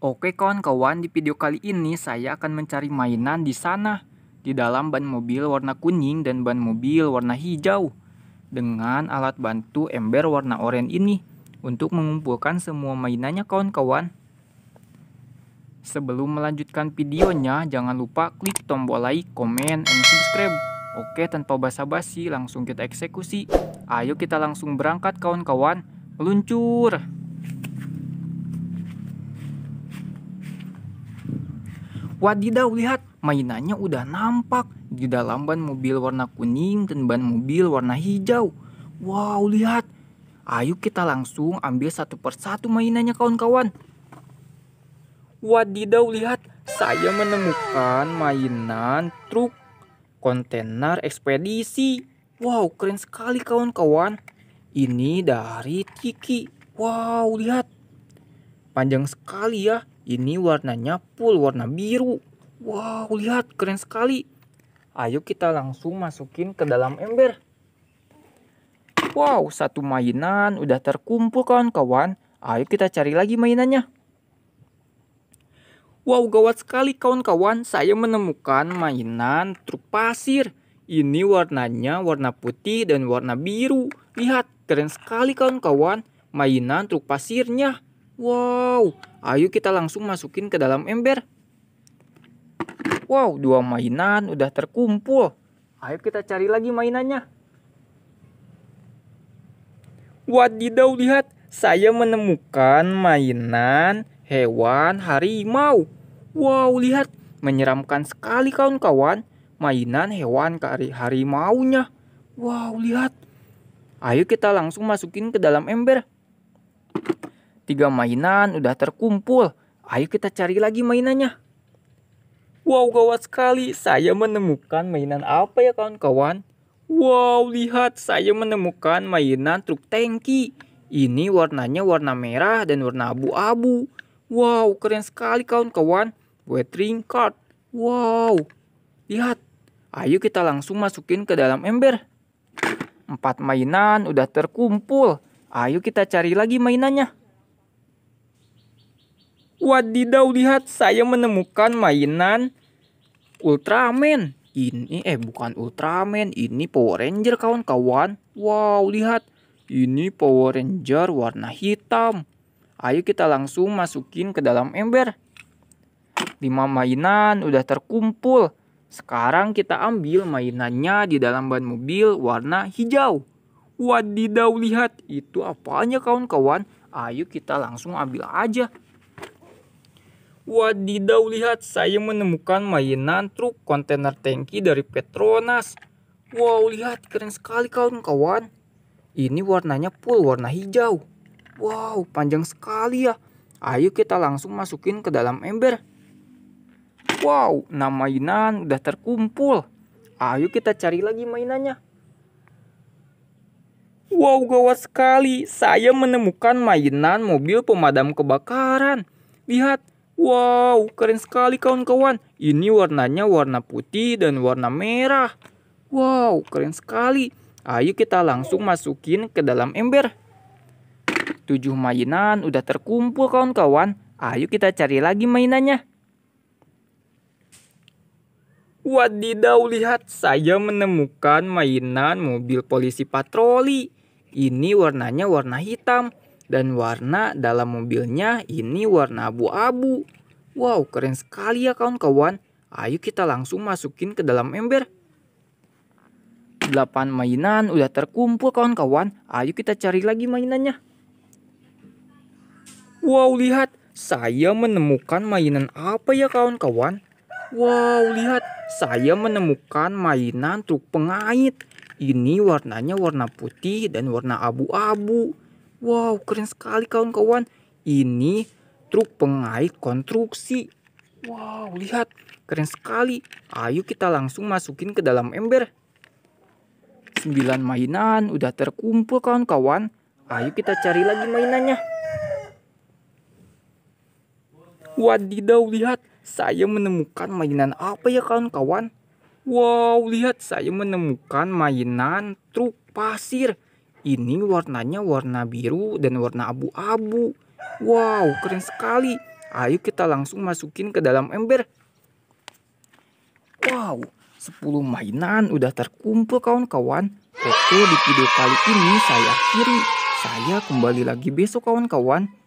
Oke kawan-kawan, di video kali ini saya akan mencari mainan di sana. Di dalam ban mobil warna kuning dan ban mobil warna hijau. Dengan alat bantu ember warna oranye ini. Untuk mengumpulkan semua mainannya kawan-kawan. Sebelum melanjutkan videonya, jangan lupa klik tombol like, comment, and subscribe. Oke, tanpa basa-basi, langsung kita eksekusi. Ayo kita langsung berangkat kawan-kawan. Meluncur! -kawan. Wadidaw lihat mainannya udah nampak di dalam ban mobil warna kuning dan ban mobil warna hijau. Wow lihat. Ayo kita langsung ambil satu persatu mainannya kawan-kawan. Wadidaw lihat saya menemukan mainan truk kontainer ekspedisi. Wow keren sekali kawan-kawan. Ini dari Tiki. Wow lihat. Panjang sekali ya ini warnanya full warna biru. Wow, lihat keren sekali. Ayo kita langsung masukin ke dalam ember. Wow, satu mainan udah terkumpul kawan-kawan. Ayo kita cari lagi mainannya. Wow, gawat sekali kawan-kawan. Saya menemukan mainan truk pasir. Ini warnanya warna putih dan warna biru. Lihat, keren sekali kawan-kawan mainan truk pasirnya. Wow, ayo kita langsung masukin ke dalam ember. Wow, dua mainan udah terkumpul. Ayo kita cari lagi mainannya. Wadidaw, lihat. Saya menemukan mainan hewan harimau. Wow, lihat. Menyeramkan sekali kawan-kawan. Mainan hewan kari harimau-nya. Wow, lihat. Ayo kita langsung masukin ke dalam ember. Tiga mainan udah terkumpul. Ayo kita cari lagi mainannya. Wow, gawat sekali. Saya menemukan mainan apa ya kawan-kawan? Wow, lihat. Saya menemukan mainan truk tangki. Ini warnanya warna merah dan warna abu-abu. Wow, keren sekali kawan-kawan. Watering card. Wow. Lihat. Ayo kita langsung masukin ke dalam ember. Empat mainan udah terkumpul. Ayo kita cari lagi mainannya. Wadidaw lihat saya menemukan mainan Ultraman. Ini eh bukan Ultraman, ini Power Ranger kawan-kawan. Wow, lihat. Ini Power Ranger warna hitam. Ayo kita langsung masukin ke dalam ember. 5 mainan udah terkumpul. Sekarang kita ambil mainannya di dalam ban mobil warna hijau. Wadidaw lihat, itu apanya kawan-kawan? Ayo kita langsung ambil aja. Wadidaw lihat saya menemukan mainan truk kontainer tangki dari Petronas. Wow lihat keren sekali kawan-kawan. Ini warnanya full warna hijau. Wow panjang sekali ya. Ayo kita langsung masukin ke dalam ember. Wow, nama mainan udah terkumpul. Ayo kita cari lagi mainannya. Wow, gawat sekali. Saya menemukan mainan mobil pemadam kebakaran. Lihat, Wow, keren sekali kawan-kawan. Ini warnanya warna putih dan warna merah. Wow, keren sekali. Ayo kita langsung masukin ke dalam ember. Tujuh mainan udah terkumpul kawan-kawan. Ayo kita cari lagi mainannya. Wadidaw, lihat saya menemukan mainan mobil polisi patroli. Ini warnanya warna hitam dan warna dalam mobilnya ini warna abu-abu. Wow, keren sekali ya kawan-kawan. Ayo kita langsung masukin ke dalam ember. 8 mainan udah terkumpul kawan-kawan. Ayo kita cari lagi mainannya. Wow, lihat. Saya menemukan mainan apa ya kawan-kawan? Wow, lihat. Saya menemukan mainan truk pengait. Ini warnanya warna putih dan warna abu-abu. Wow, keren sekali kawan-kawan. Ini truk pengait konstruksi. Wow, lihat. Keren sekali. Ayo kita langsung masukin ke dalam ember. Sembilan mainan udah terkumpul kawan-kawan. Ayo kita cari lagi mainannya. Wadidaw, lihat. Saya menemukan mainan apa ya kawan-kawan? Wow, lihat. Saya menemukan mainan truk pasir. Ini warnanya warna biru dan warna abu-abu. Wow, keren sekali. Ayo kita langsung masukin ke dalam ember. Wow, 10 mainan udah terkumpul kawan-kawan. Oke, di video kali ini saya akhiri. Saya kembali lagi besok kawan-kawan.